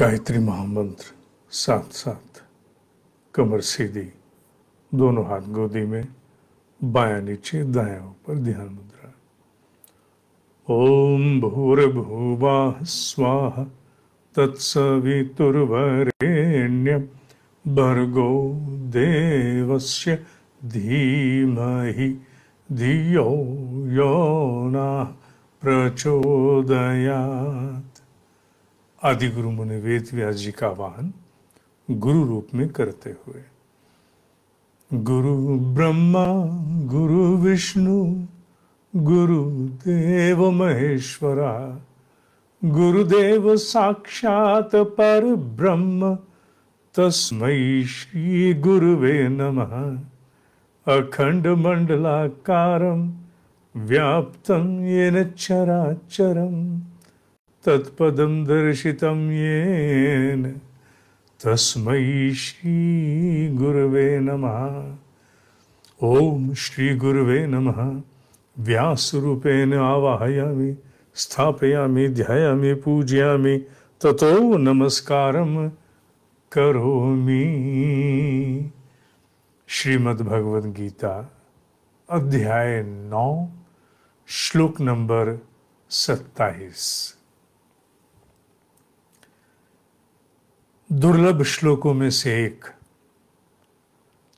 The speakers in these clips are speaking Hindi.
गायत्री महामंत्र साथ साथ कमर सीधी दोनों हाथ गोदी में बाया नीचे दाया ऊपर ध्यान मुद्रा ओम भूर्भुवा स्वाह तत्सवितुर्वरेण्य भर्गो देवस्य धीमहि धियो यो न प्रचोदयात् आदि गुरु मुनि वेद व्यास जी का आवाहन गुरु रूप में करते हुए गुरु ब्रह्मा गुरु विष्णु गुरु देव महेश्वरा गुरुदेव साक्षात पर ब्रह्म तस्मै श्री गुरुवे नमः अखंड मंडलाकारं व्याप्तं येन चराचरम् ये तस्म श्री गुरव नम ओं श्री गुरव नम व्यासूपेण आवाहयामि स्थापया ध्यायामि पूजयामी ततो नमस्कार करोमि श्रीमद्भगवद्गीता अध्याय नौ श्लोक नंबर सत्ताईस दुर्लभ श्लोकों में से एक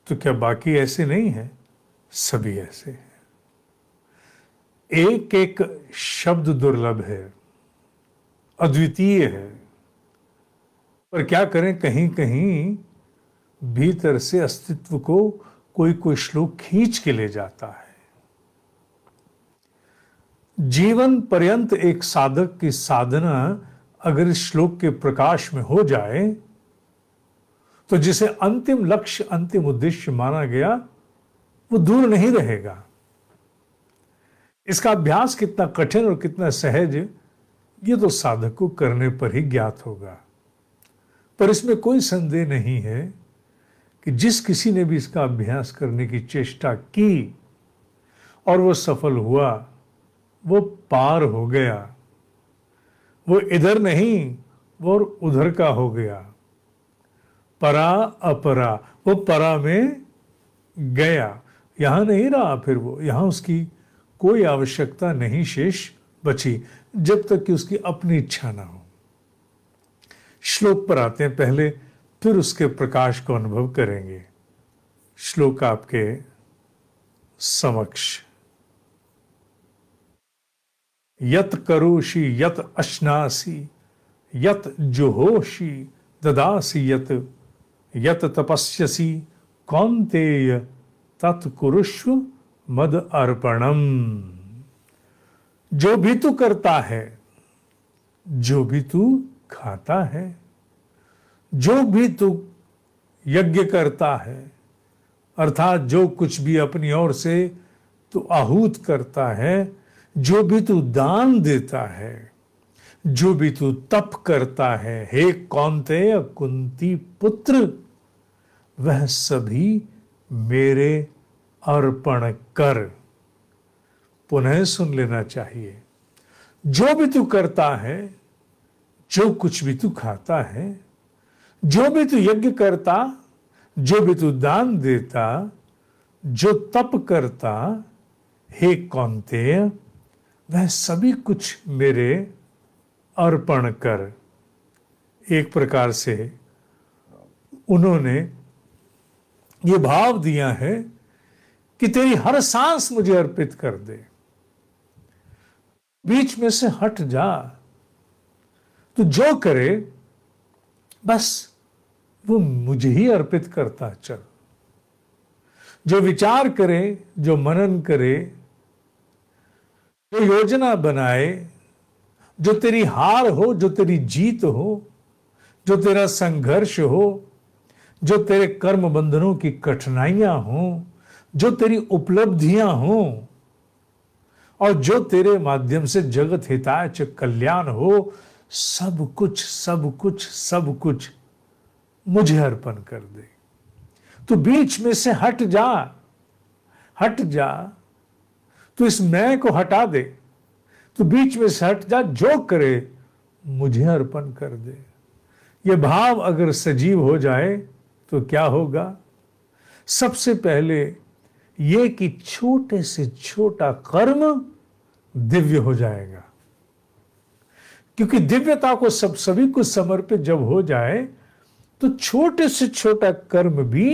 तो क्या बाकी ऐसे नहीं है सभी ऐसे हैं एक एक शब्द दुर्लभ है अद्वितीय है पर क्या करें कहीं कहीं भीतर से अस्तित्व को कोई कोई श्लोक खींच के ले जाता है जीवन पर्यंत एक साधक की साधना अगर इस श्लोक के प्रकाश में हो जाए तो जिसे अंतिम लक्ष्य अंतिम उद्देश्य माना गया वो दूर नहीं रहेगा इसका अभ्यास कितना कठिन और कितना सहज ये तो साधक को करने पर ही ज्ञात होगा पर इसमें कोई संदेह नहीं है कि जिस किसी ने भी इसका अभ्यास करने की चेष्टा की और वो सफल हुआ वो पार हो गया वो इधर नहीं वो उधर का हो गया परा अपरा वो परा में गया यहां नहीं रहा फिर वो यहां उसकी कोई आवश्यकता नहीं शेष बची जब तक कि उसकी अपनी इच्छा ना हो श्लोक पर आते हैं पहले फिर उसके प्रकाश को अनुभव करेंगे श्लोक आपके समक्ष यत करोषि यत अश्नासी यत जुहोषि ददासी यत यत तपस्यसी कौंतेय तत्कुरुष्व मद अर्पणम जो भी तू करता है जो भी तू खाता है जो भी तू यज्ञ करता है अर्थात जो कुछ भी अपनी ओर से तू आहूत करता है जो भी तू दान देता है जो भी तू तप करता है हे कौनते कुंती पुत्र वह सभी मेरे अर्पण कर पुनः सुन लेना चाहिए जो भी तू करता है जो कुछ भी तू खाता है जो भी तू यज्ञ करता जो भी तू दान देता जो तप करता हे कौनते वह सभी कुछ मेरे अर्पण कर एक प्रकार से उन्होंने ये भाव दिया है कि तेरी हर सांस मुझे अर्पित कर दे बीच में से हट जा तो जो करे बस वो मुझे ही अर्पित करता चल जो विचार करे जो मनन करे जो योजना बनाए जो तेरी हार हो जो तेरी जीत हो जो तेरा संघर्ष हो जो तेरे कर्म बंधनों की कठिनाइयां हो जो तेरी उपलब्धियां हो और जो तेरे माध्यम से जगत हिताच कल्याण हो सब कुछ सब कुछ सब कुछ मुझे अर्पण कर दे तो बीच में से हट जा हट जा तो इस मैं को हटा दे तो बीच में से हट जा जो करे मुझे अर्पण कर दे ये भाव अगर सजीव हो जाए तो क्या होगा सबसे पहले ये कि छोटे से छोटा कर्म दिव्य हो जाएगा क्योंकि दिव्यता को सब सभी को समर्पित जब हो जाए तो छोटे से छोटा कर्म भी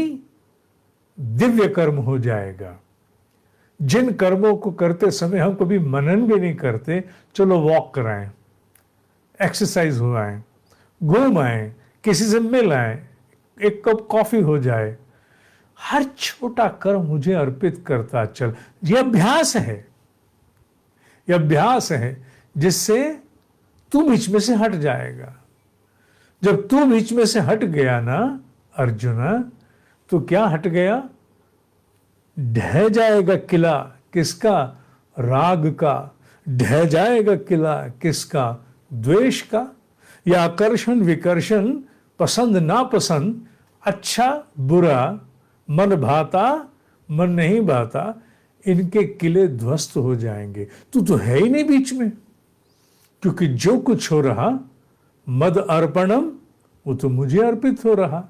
दिव्य कर्म हो जाएगा जिन कर्मों को करते समय हम कभी मनन भी नहीं करते चलो वॉक कराएं एक्सरसाइज हो आए घूम आए किसी से मिल आए एक कप कॉफी हो जाए हर छोटा कर्म मुझे अर्पित करता चल ये अभ्यास है ये अभ्यास है जिससे तू बीच में से हट जाएगा जब तू बीच में से हट गया ना अर्जुन तो क्या हट गया ढह जाएगा किला किसका राग का ढह जाएगा किला किसका द्वेष का या आकर्षण विकर्षण पसंद नापसंद अच्छा बुरा मन भाता मन नहीं भाता इनके किले ध्वस्त हो जाएंगे तू तो है ही नहीं बीच में क्योंकि जो कुछ हो रहा मद अर्पणम वो तो मुझे अर्पित हो रहा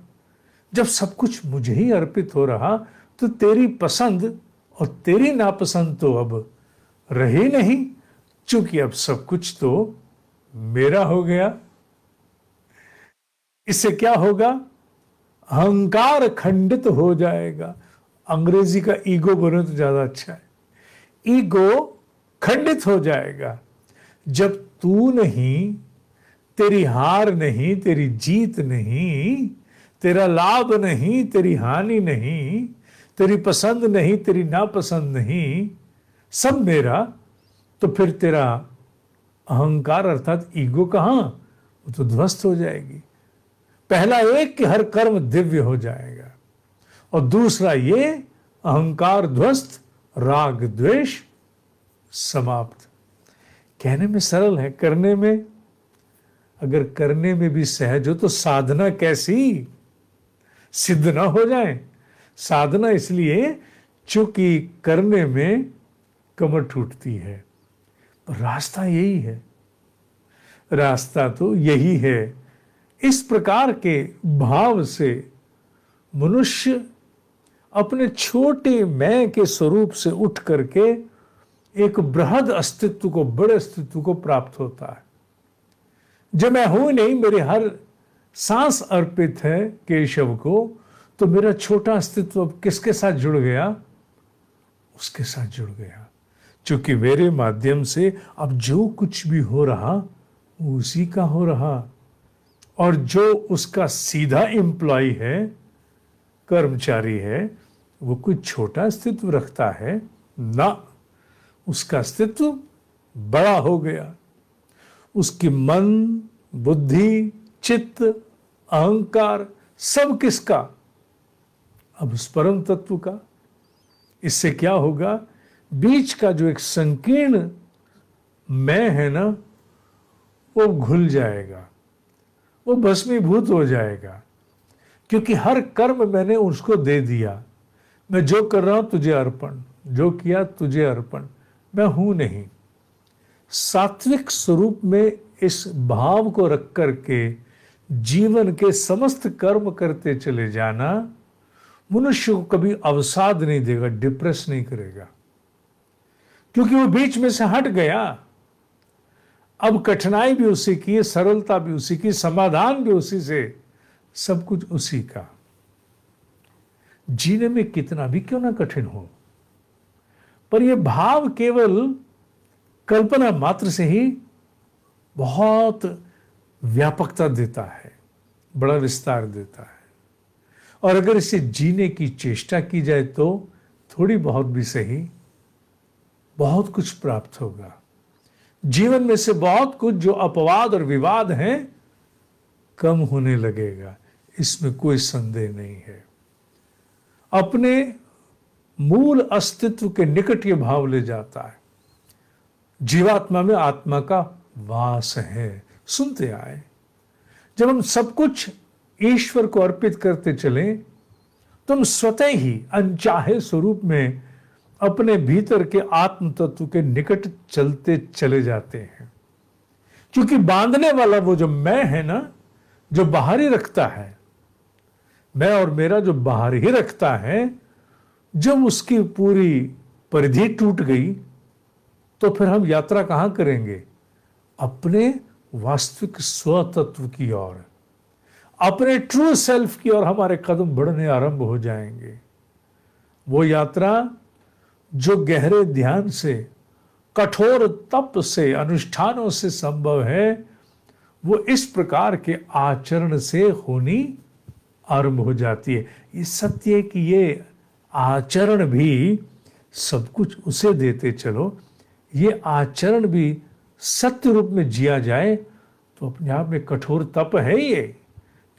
जब सब कुछ मुझे ही अर्पित हो रहा तो तेरी पसंद और तेरी नापसंद तो अब रही नहीं चूंकि अब सब कुछ तो मेरा हो गया इससे क्या होगा अहंकार खंडित हो जाएगा अंग्रेजी का ईगो बोले तो ज्यादा अच्छा है ईगो खंडित हो जाएगा जब तू नहीं तेरी हार नहीं तेरी जीत नहीं तेरा लाभ नहीं तेरी हानि नहीं तेरी पसंद नहीं तेरी नापसंद नहीं सब मेरा तो फिर तेरा अहंकार अर्थात ईगो कहाँ वो तो ध्वस्त हो जाएगी पहला एक कि हर कर्म दिव्य हो जाएगा और दूसरा ये अहंकार ध्वस्त राग द्वेष समाप्त कहने में सरल है करने में अगर करने में भी सहज हो तो साधना कैसी सिद्ध ना हो जाए साधना इसलिए चूंकि करने में कमर टूटती है रास्ता यही है रास्ता तो यही है इस प्रकार के भाव से मनुष्य अपने छोटे मैं के स्वरूप से उठ करके एक बृहद अस्तित्व को बड़े अस्तित्व को प्राप्त होता है जब मैं हूं नहीं मेरे हर सांस अर्पित है केशव को तो मेरा छोटा अस्तित्व अब किसके साथ जुड़ गया उसके साथ जुड़ गया क्योंकि मेरे माध्यम से अब जो कुछ भी हो रहा वो उसी का हो रहा और जो उसका सीधा एम्प्लॉय है कर्मचारी है वो कोई छोटा अस्तित्व रखता है ना उसका अस्तित्व बड़ा हो गया उसकी मन बुद्धि चित्त अहंकार सब किसका अब उस परम तत्व का इससे क्या होगा बीच का जो एक संकीर्ण मैं है ना वो घुल जाएगा वो भस्मीभूत हो जाएगा क्योंकि हर कर्म मैंने उसको दे दिया मैं जो कर रहा हूं तुझे अर्पण जो किया तुझे अर्पण मैं हूं नहीं सात्विक स्वरूप में इस भाव को रख करके जीवन के समस्त कर्म करते चले जाना मनुष्य को कभी अवसाद नहीं देगा डिप्रेस नहीं करेगा क्योंकि वो बीच में से हट गया अब कठिनाई भी उसी की है सरलता भी उसी की समाधान भी उसी से सब कुछ उसी का जीने में कितना भी क्यों ना कठिन हो पर यह भाव केवल कल्पना मात्र से ही बहुत व्यापकता देता है बड़ा विस्तार देता है और अगर इसे जीने की चेष्टा की जाए तो थोड़ी बहुत भी सही बहुत कुछ प्राप्त होगा जीवन में से बहुत कुछ जो अपवाद और विवाद हैं कम होने लगेगा इसमें कोई संदेह नहीं है अपने मूल अस्तित्व के निकट ये भाव ले जाता है जीवात्मा में आत्मा का वास है सुनते आए जब हम सब कुछ ईश्वर को अर्पित करते चले तुम स्वतः ही अनचाहे स्वरूप में अपने भीतर के आत्म तत्व के निकट चलते चले जाते हैं क्योंकि बांधने वाला वो जो मैं है ना जो बाहर ही रखता है मैं और मेरा जो बाहर ही रखता है जब उसकी पूरी परिधि टूट गई तो फिर हम यात्रा कहां करेंगे अपने वास्तविक स्वतत्व की ओर अपने ट्रू सेल्फ की ओर हमारे कदम बढ़ने आरंभ हो जाएंगे वो यात्रा जो गहरे ध्यान से कठोर तप से अनुष्ठानों से संभव है वो इस प्रकार के आचरण से होनी आरंभ हो जाती है ये सत्य है कि ये आचरण भी सब कुछ उसे देते चलो ये आचरण भी सत्य रूप में जिया जाए तो अपने आप में कठोर तप है ये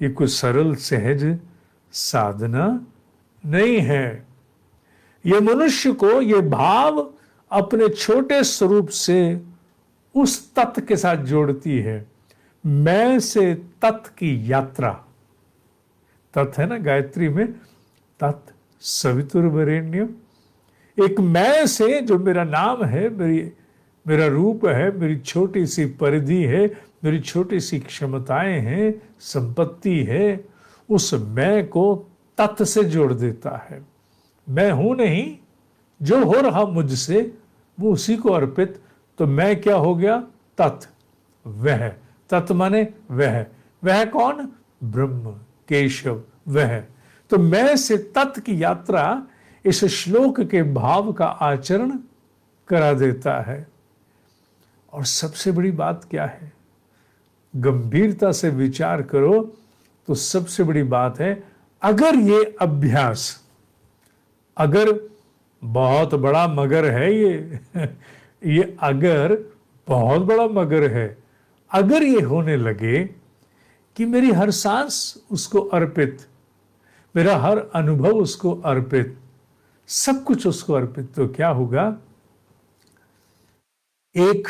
ये कुछ सरल सहज साधना नहीं है ये मनुष्य को ये भाव अपने छोटे स्वरूप से उस तत् के साथ जोड़ती है मैं से तत् की यात्रा तत् है ना गायत्री में तत् सवितुर एक मैं से जो मेरा नाम है मेरी मेरा रूप है मेरी छोटी सी परिधि है मेरी छोटी सी क्षमताएं हैं संपत्ति है उस मैं को तत् से जोड़ देता है मैं हूं नहीं जो हो रहा मुझसे वो उसी को अर्पित तो मैं क्या हो गया तत् वह तत् माने वह वह कौन ब्रह्म केशव वह तो मैं से तत् की यात्रा इस श्लोक के भाव का आचरण करा देता है और सबसे बड़ी बात क्या है गंभीरता से विचार करो तो सबसे बड़ी बात है अगर ये अभ्यास अगर बहुत बड़ा मगर है ये ये अगर बहुत बड़ा मगर है अगर ये होने लगे कि मेरी हर सांस उसको अर्पित मेरा हर अनुभव उसको अर्पित सब कुछ उसको अर्पित तो क्या होगा एक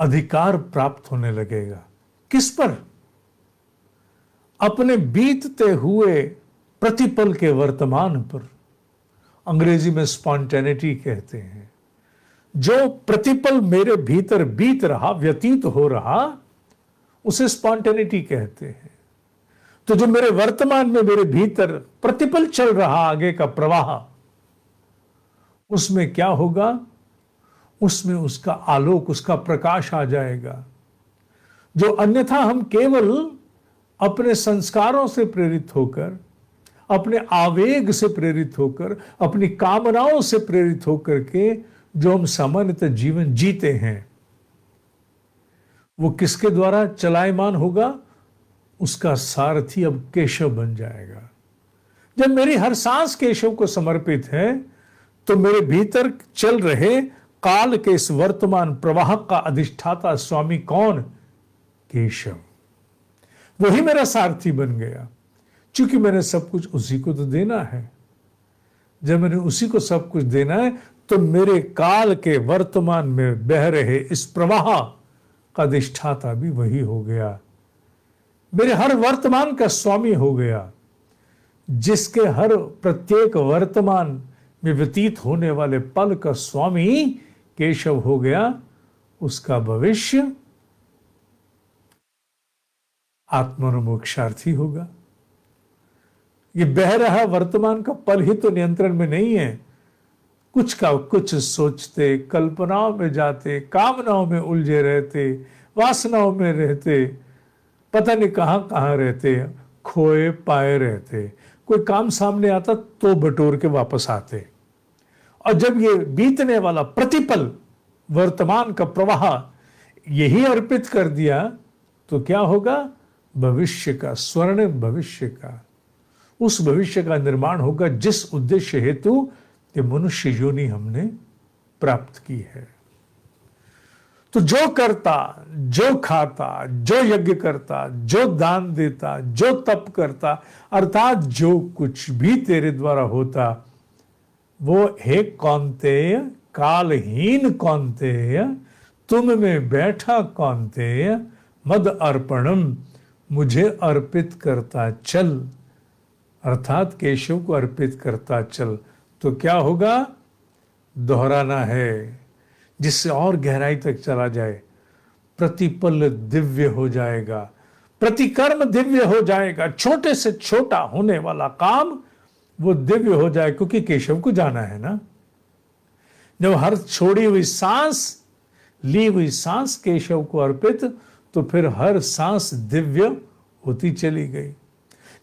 अधिकार प्राप्त होने लगेगा किस पर अपने बीतते हुए प्रतिपल के वर्तमान पर अंग्रेजी में स्पॉन्टेनिटी कहते हैं जो प्रतिपल मेरे भीतर बीत रहा व्यतीत हो रहा उसे स्पॉन्टेनिटी कहते हैं तो जो मेरे वर्तमान में मेरे भीतर प्रतिपल चल रहा आगे का प्रवाह उसमें क्या होगा उसमें उसका आलोक उसका प्रकाश आ जाएगा जो अन्यथा हम केवल अपने संस्कारों से प्रेरित होकर अपने आवेग से प्रेरित होकर अपनी कामनाओं से प्रेरित होकर के जो हम सामान्यतः जीवन जीते हैं वो किसके द्वारा चलायमान होगा उसका सारथी अब केशव बन जाएगा जब मेरी हर सांस केशव को समर्पित है तो मेरे भीतर चल रहे काल के इस वर्तमान प्रवाह का अधिष्ठाता स्वामी कौन केशव वही मेरा सारथी बन गया क्योंकि मैंने सब कुछ उसी को तो देना है जब मैंने उसी को सब कुछ देना है तो मेरे काल के वर्तमान में बह रहे इस प्रवाह का अधिष्ठाता भी वही हो गया मेरे हर वर्तमान का स्वामी हो गया जिसके हर प्रत्येक वर्तमान में व्यतीत होने वाले पल का स्वामी केशव हो गया उसका भविष्य आत्मनमोक्षार्थी होगा ये बह रहा वर्तमान का पल ही तो नियंत्रण में नहीं है कुछ का कुछ सोचते कल्पनाओं में जाते कामनाओं में उलझे रहते वासनाओं में रहते पता नहीं कहाँ कहाँ रहते खोए पाए रहते कोई काम सामने आता तो बटोर के वापस आते और जब ये बीतने वाला प्रतिपल वर्तमान का प्रवाह यही अर्पित कर दिया तो क्या होगा भविष्य का स्वर्ण भविष्य का उस भविष्य का निर्माण होगा जिस उद्देश्य हेतु ये मनुष्य योनि हमने प्राप्त की है तो जो करता जो खाता जो यज्ञ करता जो दान देता जो तप करता अर्थात जो कुछ भी तेरे द्वारा होता वो हे कौनतेय कालहीन कौनतेय तुम में बैठा कौनतेय मद अर्पणम मुझे अर्पित करता चल अर्थात केशव को अर्पित करता चल तो क्या होगा दोहराना है जिससे और गहराई तक चला जाए प्रतिपल दिव्य हो जाएगा प्रतिकर्म दिव्य हो जाएगा छोटे से छोटा होने वाला काम वो दिव्य हो जाए क्योंकि केशव को जाना है ना जब हर छोड़ी हुई सांस ली हुई सांस केशव को अर्पित तो फिर हर सांस दिव्य होती चली गई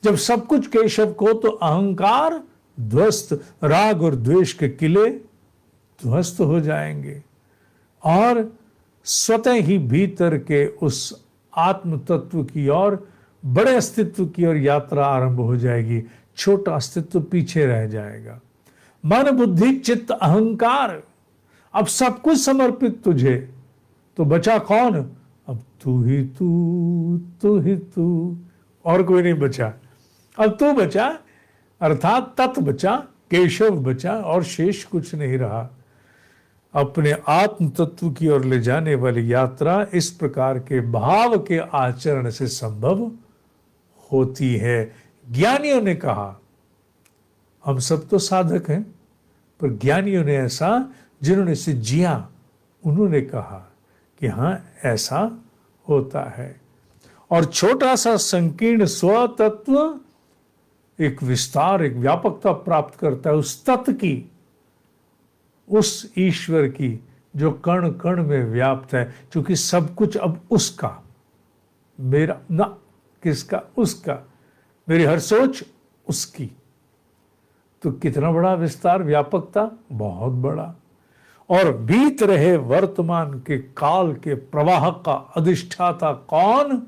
जब सब कुछ केशव को तो अहंकार ध्वस्त राग और द्वेष के किले ध्वस्त हो जाएंगे और स्वतः ही भीतर के उस आत्म तत्व की ओर बड़े अस्तित्व की ओर यात्रा आरंभ हो जाएगी छोटा अस्तित्व पीछे रह जाएगा मन बुद्धि चित्त अहंकार अब सब कुछ समर्पित तुझे तो बचा कौन अब तू ही तू तू ही तू और कोई नहीं बचा अब तू बचा अर्थात तत् बचा केशव बचा और शेष कुछ नहीं रहा अपने आत्म तत्व की ओर ले जाने वाली यात्रा इस प्रकार के भाव के आचरण से संभव होती है ज्ञानियों ने कहा हम सब तो साधक हैं पर ज्ञानियों ने ऐसा जिन्होंने इसे जिया उन्होंने कहा कि हाँ ऐसा होता है और छोटा सा संकीर्ण स्वतत्व एक विस्तार एक व्यापकता प्राप्त करता है उस तत्व की उस ईश्वर की जो कण कण में व्याप्त है क्योंकि सब कुछ अब उसका मेरा ना किसका उसका मेरी हर सोच उसकी तो कितना बड़ा विस्तार व्यापकता बहुत बड़ा और बीत रहे वर्तमान के काल के प्रवाह का अधिष्ठाता कौन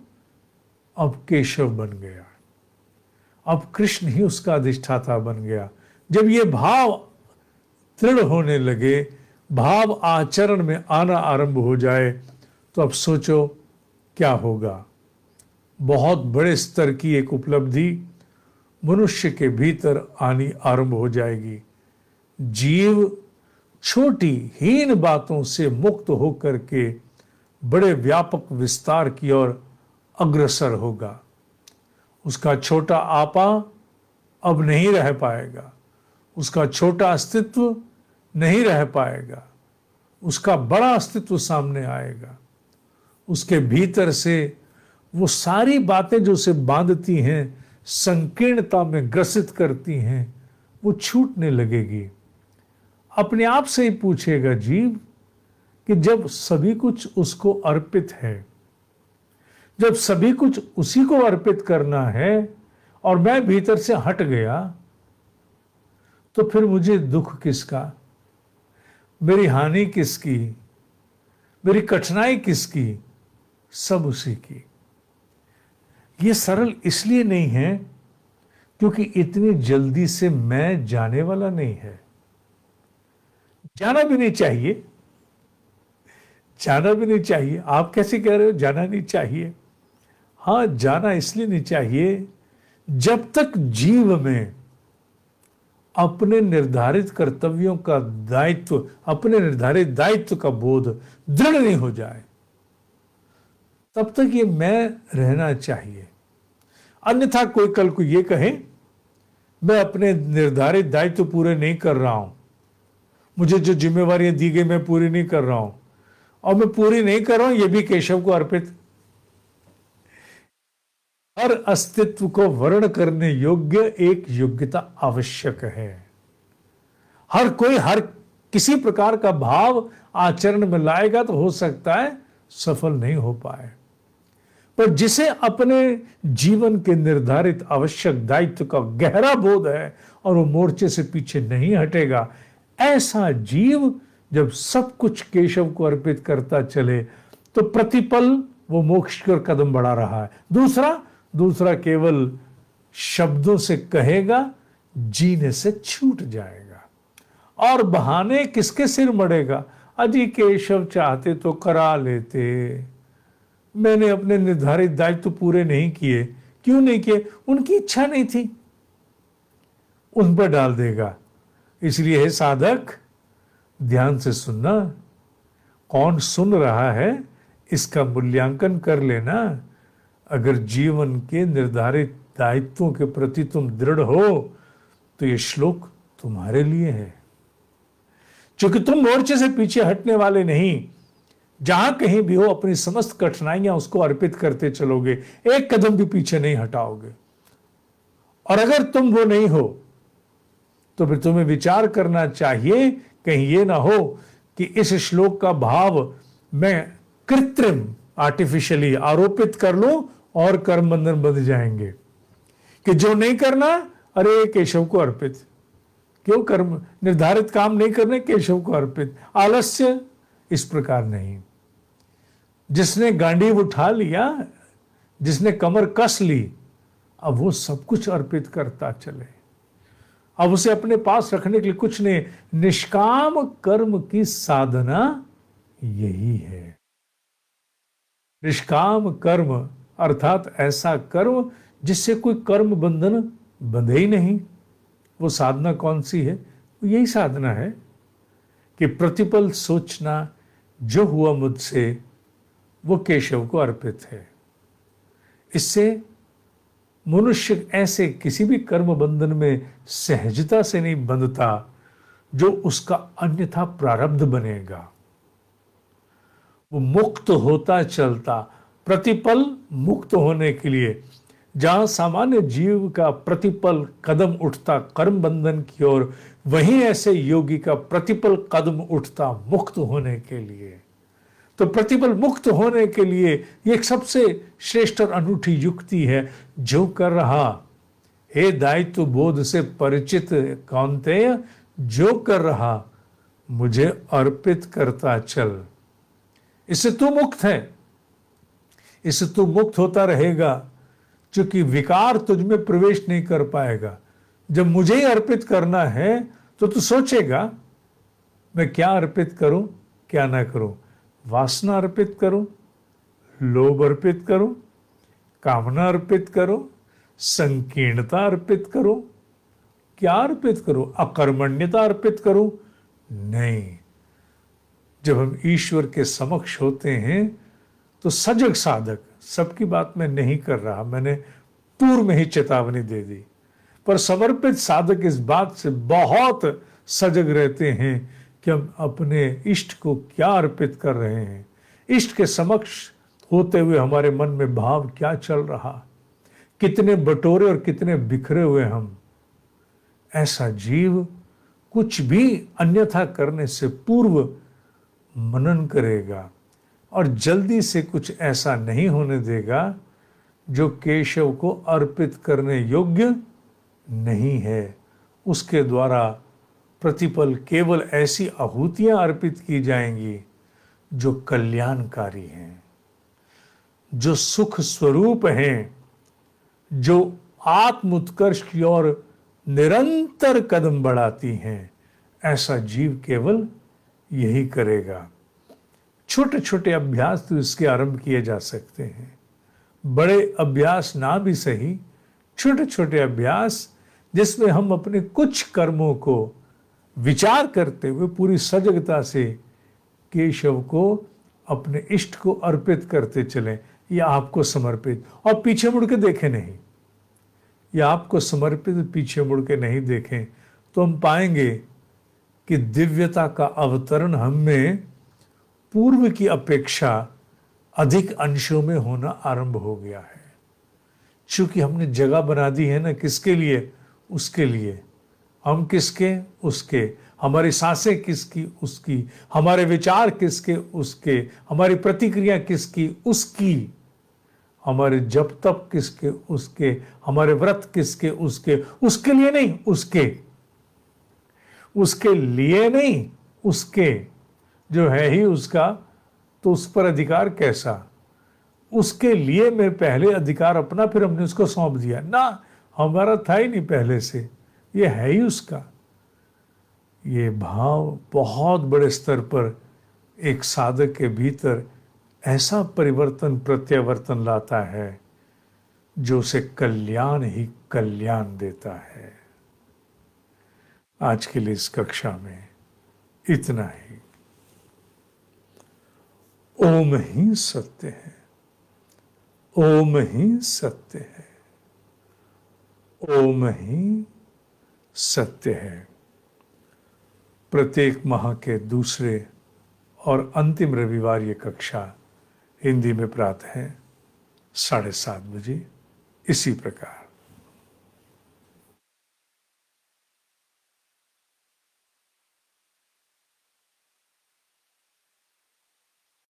अब केशव बन गया अब कृष्ण ही उसका अधिष्ठाता बन गया जब ये भाव दृढ़ होने लगे भाव आचरण में आना आरंभ हो जाए तो अब सोचो क्या होगा बहुत बड़े स्तर की एक उपलब्धि मनुष्य के भीतर आनी आरंभ हो जाएगी जीव छोटी हीन बातों से मुक्त होकर के बड़े व्यापक विस्तार की ओर अग्रसर होगा उसका छोटा आपा अब नहीं रह पाएगा उसका छोटा अस्तित्व नहीं रह पाएगा उसका बड़ा अस्तित्व सामने आएगा उसके भीतर से वो सारी बातें जो उसे बांधती हैं संकीर्णता में ग्रसित करती हैं वो छूटने लगेगी अपने आप से ही पूछेगा जीव कि जब सभी कुछ उसको अर्पित है जब सभी कुछ उसी को अर्पित करना है और मैं भीतर से हट गया तो फिर मुझे दुख किसका मेरी हानि किसकी मेरी कठिनाई किसकी सब उसी की ये सरल इसलिए नहीं है क्योंकि इतनी जल्दी से मैं जाने वाला नहीं है जाना भी नहीं चाहिए जाना भी नहीं चाहिए आप कैसे कह रहे हो जाना नहीं चाहिए हाँ जाना इसलिए नहीं चाहिए जब तक जीव में अपने निर्धारित कर्तव्यों का दायित्व अपने निर्धारित दायित्व का बोध दृढ़ नहीं हो जाए तब तक ये मैं रहना चाहिए अन्यथा कोई कल को ये कहे मैं अपने निर्धारित दायित्व तो पूरे नहीं कर रहा हूं मुझे जो जिम्मेवार दी गई मैं पूरी नहीं कर रहा हूं और मैं पूरी नहीं कर रहा हूं यह भी केशव को अर्पित हर अस्तित्व को वर्ण करने योग्य एक योग्यता आवश्यक है हर कोई हर किसी प्रकार का भाव आचरण में लाएगा तो हो सकता है सफल नहीं हो पाए पर जिसे अपने जीवन के निर्धारित आवश्यक दायित्व का गहरा बोध है और वो मोर्चे से पीछे नहीं हटेगा ऐसा जीव जब सब कुछ केशव को अर्पित करता चले तो प्रतिपल वो मोक्ष की ओर कदम बढ़ा रहा है दूसरा दूसरा केवल शब्दों से कहेगा जीने से छूट जाएगा और बहाने किसके सिर मड़ेगा अजी केशव चाहते तो करा लेते मैंने अपने निर्धारित दायित्व पूरे नहीं किए क्यों नहीं किए उनकी इच्छा नहीं थी उन पर डाल देगा इसलिए है साधक ध्यान से सुनना कौन सुन रहा है इसका मूल्यांकन कर लेना अगर जीवन के निर्धारित दायित्वों के प्रति तुम दृढ़ हो तो ये श्लोक तुम्हारे लिए है क्योंकि तुम मोर्चे से पीछे हटने वाले नहीं जहां कहीं भी हो अपनी समस्त कठिनाइयां उसको अर्पित करते चलोगे एक कदम भी पीछे नहीं हटाओगे और अगर तुम वो नहीं हो तो फिर तुम्हें विचार करना चाहिए कहीं ये ना हो कि इस श्लोक का भाव मैं कृत्रिम आर्टिफिशियली आरोपित कर लू और कर्म बंधन बंध जाएंगे कि जो नहीं करना अरे केशव को अर्पित क्यों कर्म निर्धारित काम नहीं करने केशव को अर्पित आलस्य इस प्रकार नहीं जिसने गांडी उठा लिया जिसने कमर कस ली अब वो सब कुछ अर्पित करता चले अब उसे अपने पास रखने के लिए कुछ नहीं निष्काम कर्म की साधना यही है निष्काम कर्म अर्थात ऐसा कर्म जिससे कोई कर्म बंधन बंधे ही नहीं वो साधना कौन सी है यही साधना है कि प्रतिपल सोचना जो हुआ मुझसे वो केशव को अर्पित है इससे मनुष्य ऐसे किसी भी कर्म बंधन में सहजता से नहीं बंधता जो उसका अन्यथा प्रारब्ध बनेगा वो मुक्त होता चलता प्रतिपल मुक्त होने के लिए जहां सामान्य जीव का प्रतिपल कदम उठता कर्म बंधन की ओर वहीं ऐसे योगी का प्रतिपल कदम उठता मुक्त होने के लिए तो प्रतिबल मुक्त होने के लिए एक सबसे श्रेष्ठ और अनूठी युक्ति है जो कर रहा हे दायित्व बोध से परिचित कौनते जो कर रहा मुझे अर्पित करता चल इससे तू मुक्त है इससे तू मुक्त होता रहेगा क्योंकि विकार तुझ में प्रवेश नहीं कर पाएगा जब मुझे ही अर्पित करना है तो तू सोचेगा मैं क्या अर्पित करूं क्या ना करूं वासना अर्पित करो लोभ अर्पित करो कामना अर्पित करो संकीर्णता अर्पित करो क्या अर्पित करो अकर्मण्यता अर्पित करो नहीं जब हम ईश्वर के समक्ष होते हैं तो सजग साधक सबकी बात मैं नहीं कर रहा मैंने पूर्व में ही चेतावनी दे दी पर समर्पित साधक इस बात से बहुत सजग रहते हैं कि हम अपने इष्ट को क्या अर्पित कर रहे हैं इष्ट के समक्ष होते हुए हमारे मन में भाव क्या चल रहा कितने बटोरे और कितने बिखरे हुए हम ऐसा जीव कुछ भी अन्यथा करने से पूर्व मनन करेगा और जल्दी से कुछ ऐसा नहीं होने देगा जो केशव को अर्पित करने योग्य नहीं है उसके द्वारा प्रतिपल केवल ऐसी आहूतियां अर्पित की जाएंगी जो कल्याणकारी हैं जो सुख स्वरूप हैं जो आत्म उत्कर्ष की ओर निरंतर कदम बढ़ाती हैं ऐसा जीव केवल यही करेगा छोटे छोटे अभ्यास तो इसके आरंभ किए जा सकते हैं बड़े अभ्यास ना भी सही छोटे छोटे अभ्यास जिसमें हम अपने कुछ कर्मों को विचार करते हुए पूरी सजगता से केशव को अपने इष्ट को अर्पित करते चले या आपको समर्पित और पीछे मुड़ के देखें नहीं या आपको समर्पित पीछे मुड़ के नहीं देखें तो हम पाएंगे कि दिव्यता का अवतरण हम में पूर्व की अपेक्षा अधिक अंशों में होना आरंभ हो गया है चूंकि हमने जगह बना दी है ना किसके लिए उसके लिए हम किसके उसके हमारी सांसें किसकी उसकी हमारे विचार किसके उसके हमारी प्रतिक्रिया किसकी उसकी हमारे जब तब किसके उसके हमारे व्रत किसके उसके उसके लिए नहीं उसके उसके लिए नहीं उसके जो है ही उसका तो उस पर अधिकार कैसा उसके लिए मैं पहले अधिकार अपना फिर हमने उसको सौंप दिया ना हमारा था ही नहीं पहले से ये है ही उसका ये भाव बहुत बड़े स्तर पर एक साधक के भीतर ऐसा परिवर्तन प्रत्यावर्तन लाता है जो उसे कल्याण ही कल्याण देता है आज के लिए इस कक्षा में इतना ही ओम ही सत्य है ओम ही सत्य है ओम ही सत्य है प्रत्येक माह के दूसरे और अंतिम रविवार ये कक्षा हिंदी में प्रातः है साढ़े सात बजे इसी प्रकार